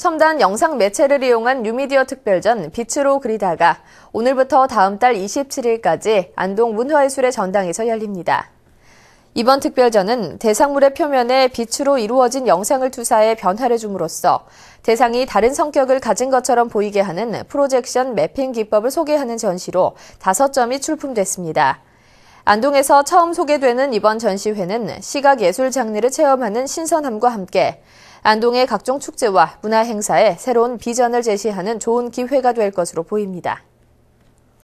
첨단 영상 매체를 이용한 뉴미디어 특별전 빛으로 그리다가 오늘부터 다음 달 27일까지 안동 문화예술의 전당에서 열립니다. 이번 특별전은 대상물의 표면에 빛으로 이루어진 영상을 투사해 변화를 줌으로써 대상이 다른 성격을 가진 것처럼 보이게 하는 프로젝션 매핑 기법을 소개하는 전시로 5점이 출품됐습니다. 안동에서 처음 소개되는 이번 전시회는 시각 예술 장르를 체험하는 신선함과 함께 안동의 각종 축제와 문화 행사에 새로운 비전을 제시하는 좋은 기회가 될 것으로 보입니다.